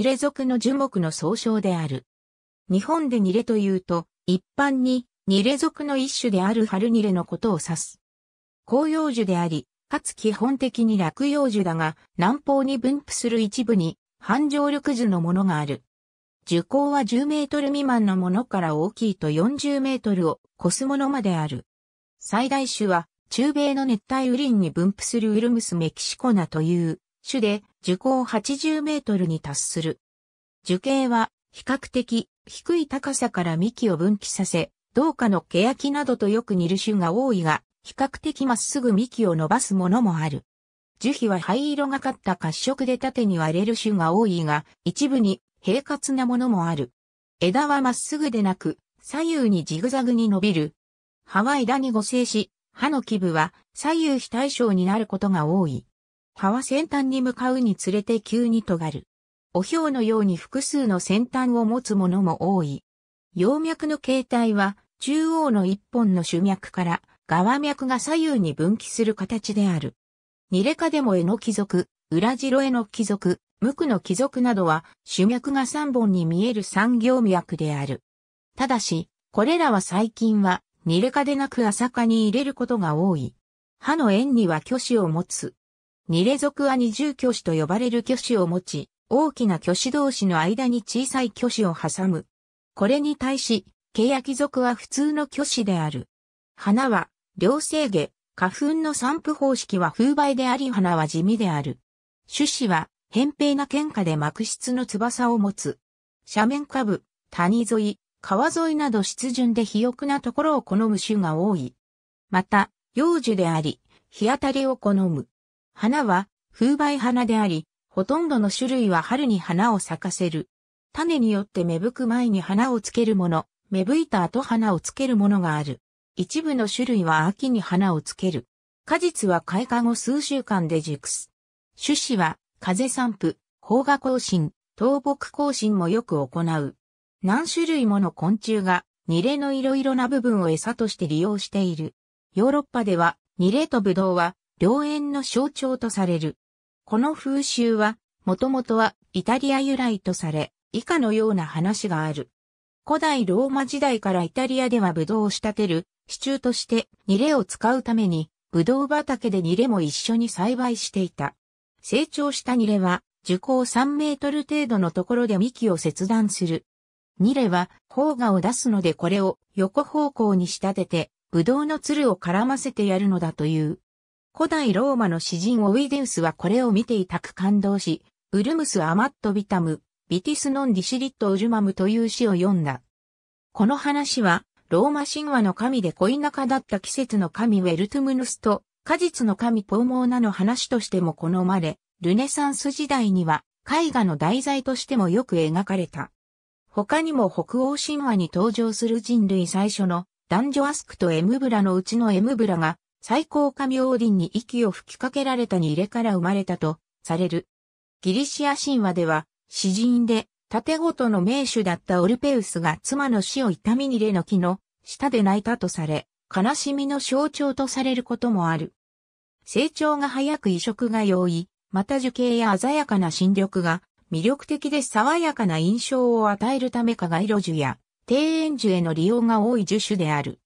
ニレ属の樹木の総称である。日本でニレというと、一般にニレ属の一種である春ニレのことを指す。広葉樹であり、かつ基本的に落葉樹だが、南方に分布する一部に、繁盛緑樹のものがある。樹高は10メートル未満のものから大きいと40メートルを越すものまである。最大種は中米の熱帯雨林に分布するウルムスメキシコナという種で樹高80メートルに達する。樹形は比較的低い高さから幹を分岐させ、同化の毛焼きなどとよく似る種が多いが、比較的まっすぐ幹を伸ばすものもある。樹皮は灰色がかった褐色で縦に割れる種が多いが、一部に平滑なものもある。枝はまっすぐでなく、左右にジグザグに伸びる。葉は枝に互生し、葉の基部は左右非対称になることが多い。川先端に向かうにつれて急に尖る。お表のように複数の先端を持つものも多い。葉脈の形態は中央の一本の主脈から側脈が左右に分岐する形である。ニレカでも絵の貴族、裏白絵の貴族、無垢の貴族などは主脈が3本に見える産業脈である。ただし、これらは最近はニレカでなく浅カに入れることが多い。歯の円には虚子を持つ。二レ族は二重巨子と呼ばれる巨子を持ち、大きな巨子同士の間に小さい虚子を挟む。これに対し、欅族は普通の虚子である。花は、両生下、花粉の散布方式は風媒であり花は地味である。種子は、扁平な喧嘩で膜質の翼を持つ。斜面下部、谷沿い、川沿いなど湿潤で肥沃なところを好む種が多い。また、幼樹であり、日当たりを好む。花は風媒花であり、ほとんどの種類は春に花を咲かせる。種によって芽吹く前に花をつけるもの、芽吹いた後花をつけるものがある。一部の種類は秋に花をつける。果実は開花後数週間で熟す。種子は風散布、放芽更新、倒木更新もよく行う。何種類もの昆虫がニレのいろいろな部分を餌として利用している。ヨーロッパではニレとブドウは良縁の象徴とされる。この風習は、もともとはイタリア由来とされ、以下のような話がある。古代ローマ時代からイタリアではブドウを仕立てる、支柱としてニレを使うために、ブドウ畑でニレも一緒に栽培していた。成長したニレは、樹高3メートル程度のところで幹を切断する。ニレは、砲がを出すのでこれを横方向に仕立てて、ブドウのつるを絡ませてやるのだという。古代ローマの詩人オウィデウスはこれを見ていたく感動し、ウルムス・アマット・ビタム、ビティス・ノン・ディシリット・ウルマムという詩を読んだ。この話は、ローマ神話の神で恋仲だった季節の神ウェルトゥムヌスと、果実の神ポーモーナの話としても好まれ、ルネサンス時代には絵画の題材としてもよく描かれた。他にも北欧神話に登場する人類最初の男女アスクとエムブラのうちのエムブラが最高神王林に息を吹きかけられたに入れから生まれたとされる。ギリシア神話では、詩人で、盾ごとの名手だったオルペウスが妻の死を痛みにれの木の下で泣いたとされ、悲しみの象徴とされることもある。成長が早く移植が容易、また樹形や鮮やかな新緑が魅力的で爽やかな印象を与えるため加害路樹や庭園樹への利用が多い樹種である。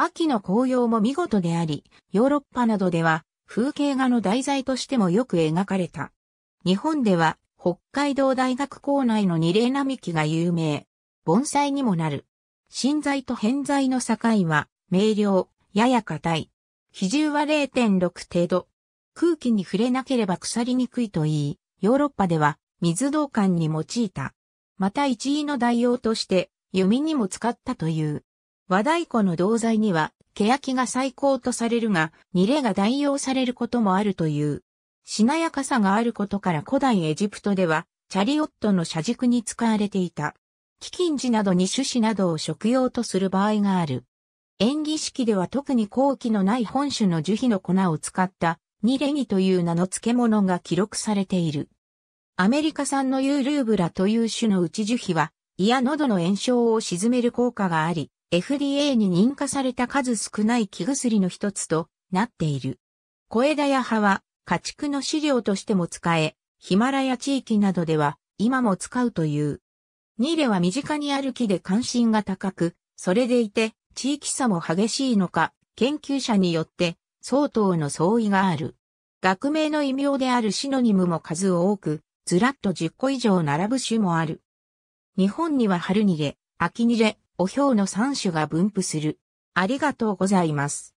秋の紅葉も見事であり、ヨーロッパなどでは風景画の題材としてもよく描かれた。日本では北海道大学校内の二例並木が有名。盆栽にもなる。新材と偏材の境は明瞭、やや硬い。比重は0.6程度。空気に触れなければ腐りにくいといい、ヨーロッパでは水道管に用いた。また一位の代用として弓にも使ったという。和太鼓の銅材には、欅が最高とされるが、ニレが代用されることもあるという。しなやかさがあることから古代エジプトでは、チャリオットの車軸に使われていた。貴金時などに種子などを食用とする場合がある。演技式では特に後期のない本種の樹皮の粉を使った、ニレギという名の漬物が記録されている。アメリカ産のユールーブラという種の内樹皮は、胃や喉の炎症を鎮める効果があり、FDA に認可された数少ない木薬の一つとなっている。小枝や葉は家畜の飼料としても使え、ヒマラヤ地域などでは今も使うという。ニレは身近にある木で関心が高く、それでいて地域差も激しいのか、研究者によって相当の相違がある。学名の異名であるシノニムも数多く、ずらっと10個以上並ぶ種もある。日本には春ニレ、秋ニレ、お表の3種が分布する。ありがとうございます。